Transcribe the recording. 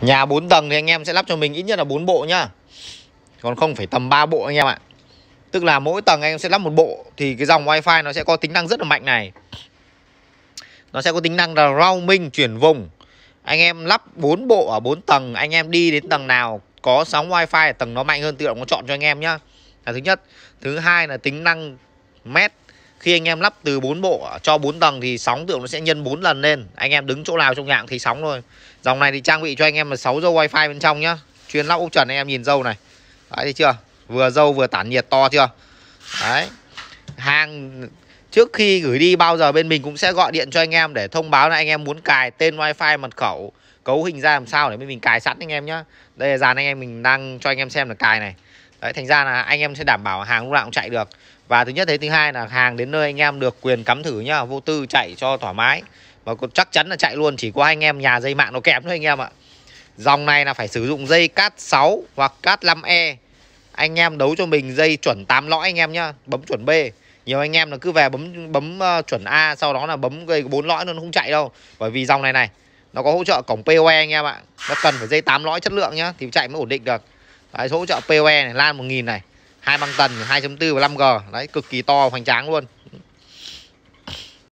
Nhà 4 tầng thì anh em sẽ lắp cho mình ít nhất là 4 bộ nhá Còn không phải tầm 3 bộ anh em ạ Tức là mỗi tầng anh em sẽ lắp một bộ Thì cái dòng wifi nó sẽ có tính năng rất là mạnh này Nó sẽ có tính năng là roaming chuyển vùng Anh em lắp 4 bộ ở 4 tầng Anh em đi đến tầng nào có sóng wifi ở tầng nó mạnh hơn tự động nó chọn cho anh em nhá Là thứ nhất Thứ hai là tính năng mét khi anh em lắp từ 4 bộ cho 4 tầng thì sóng tượng nó sẽ nhân 4 lần lên anh em đứng chỗ nào trong nhà cũng thấy sóng thôi dòng này thì trang bị cho anh em là 6 dâu wifi bên trong nhá chuyên lắp ốc trần anh em nhìn dâu này đấy thấy chưa vừa dâu vừa tản nhiệt to chưa đấy hàng trước khi gửi đi bao giờ bên mình cũng sẽ gọi điện cho anh em để thông báo là anh em muốn cài tên wifi mật khẩu cấu hình ra làm sao để bên mình cài sẵn anh em nhá đây là dàn anh em mình đang cho anh em xem là cài này Đấy, thành ra là anh em sẽ đảm bảo hàng lúc nào cũng chạy được và thứ nhất thế thứ hai là hàng đến nơi anh em được quyền cắm thử nhá vô tư chạy cho thoải mái và chắc chắn là chạy luôn chỉ có anh em nhà dây mạng nó kém thôi anh em ạ dòng này là phải sử dụng dây cát 6 hoặc cát 5e anh em đấu cho mình dây chuẩn 8 lõi anh em nhá bấm chuẩn B nhiều anh em là cứ về bấm bấm uh, chuẩn A sau đó là bấm dây bốn lõi nó không chạy đâu bởi vì dòng này này nó có hỗ trợ cổng POE anh em ạ nó cần phải dây 8 lõi chất lượng nhá thì chạy mới ổn định được Đấy, hỗ trợ POE này, lan 1000 này, hai băng tần 2.4 và 5G. Đấy, cực kỳ to hoành tráng luôn.